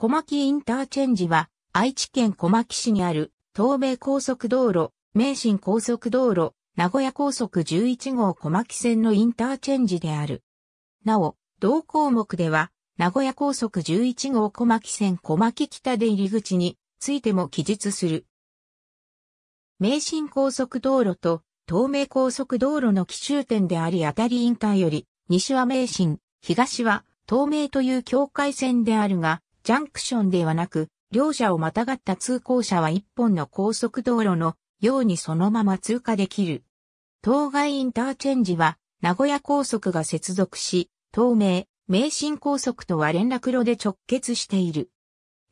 小牧インターチェンジは、愛知県小牧市にある、東名高速道路、名神高速道路、名古屋高速11号小牧線のインターチェンジである。なお、同項目では、名古屋高速11号小牧線小牧北で入り口についても記述する。名神高速道路と東名高速道路の奇襲点であり当たりインターより、西は名神、東は東名という境界線であるが、ジャンクションではなく、両者をまたがった通行者は一本の高速道路のようにそのまま通過できる。当該インターチェンジは、名古屋高速が接続し、東名、名神高速とは連絡路で直結している。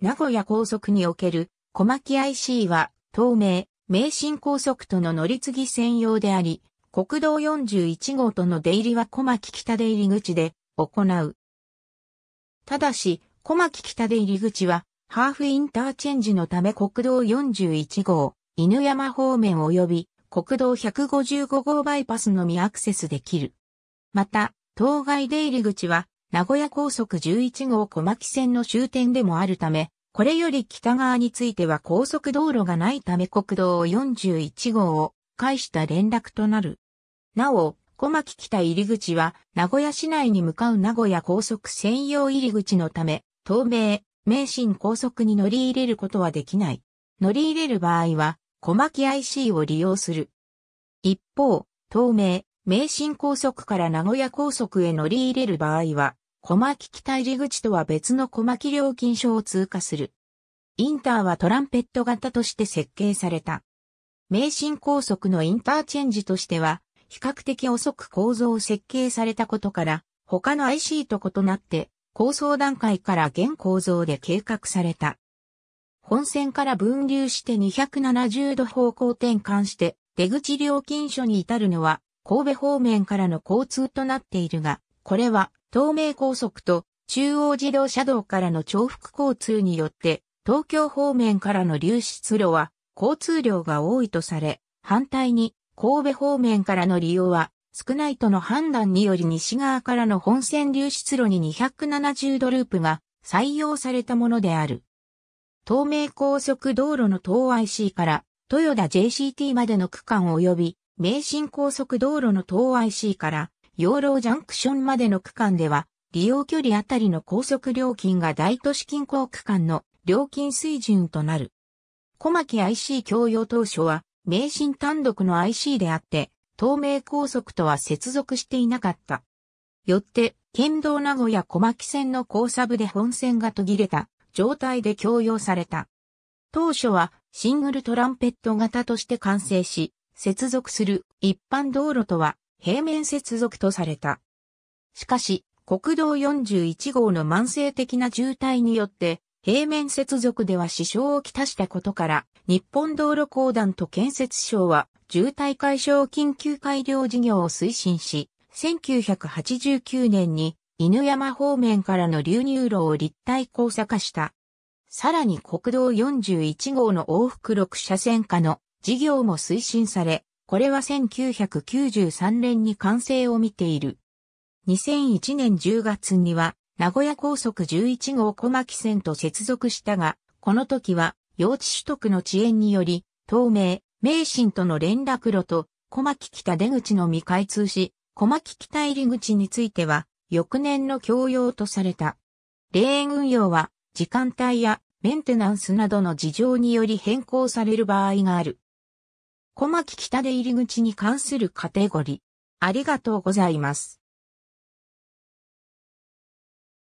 名古屋高速における小牧 IC は、東名、名神高速との乗り継ぎ専用であり、国道41号との出入りは小牧北出入り口で行う。ただし、小牧北で入り口は、ハーフインターチェンジのため国道41号、犬山方面及び国道155号バイパスのみアクセスできる。また、当該出入り口は、名古屋高速11号小牧線の終点でもあるため、これより北側については高速道路がないため国道41号を介した連絡となる。なお、小牧北入り口は、名古屋市内に向かう名古屋高速専用入り口のため、透明、名神高速に乗り入れることはできない。乗り入れる場合は、小巻 IC を利用する。一方、透明、名神高速から名古屋高速へ乗り入れる場合は、小巻北入り口とは別の小巻料金所を通過する。インターはトランペット型として設計された。名神高速のインターチェンジとしては、比較的遅く構造を設計されたことから、他の IC と異なって、構想段階から現構造で計画された。本線から分流して270度方向転換して出口料金所に至るのは神戸方面からの交通となっているが、これは東名高速と中央自動車道からの重複交通によって東京方面からの流出路は交通量が多いとされ、反対に神戸方面からの利用は少ないとの判断により西側からの本線流出路に270ドループが採用されたものである。東名高速道路の東 IC から豊田 JCT までの区間及び名神高速道路の東 IC から養老ジャンクションまでの区間では利用距離あたりの高速料金が大都市近郊区間の料金水準となる。小牧 IC 共用当初は名神単独の IC であって東名高速とは接続していなかった。よって、県道名古屋小牧線の交差部で本線が途切れた状態で供用された。当初はシングルトランペット型として完成し、接続する一般道路とは平面接続とされた。しかし、国道41号の慢性的な渋滞によって、平面接続では支障をきたしたことから、日本道路公団と建設省は渋滞解消緊急改良事業を推進し、1989年に犬山方面からの流入路を立体交差化した。さらに国道41号の往復6車線化の事業も推進され、これは1993年に完成を見ている。2001年10月には名古屋高速11号小牧線と接続したが、この時は用地取得の遅延により、透明、名神との連絡路と小牧北出口のみ開通し、小牧北入口については、翌年の供用とされた。霊園運用は、時間帯やメンテナンスなどの事情により変更される場合がある。小牧北で入り口に関するカテゴリー。ありがとうございます。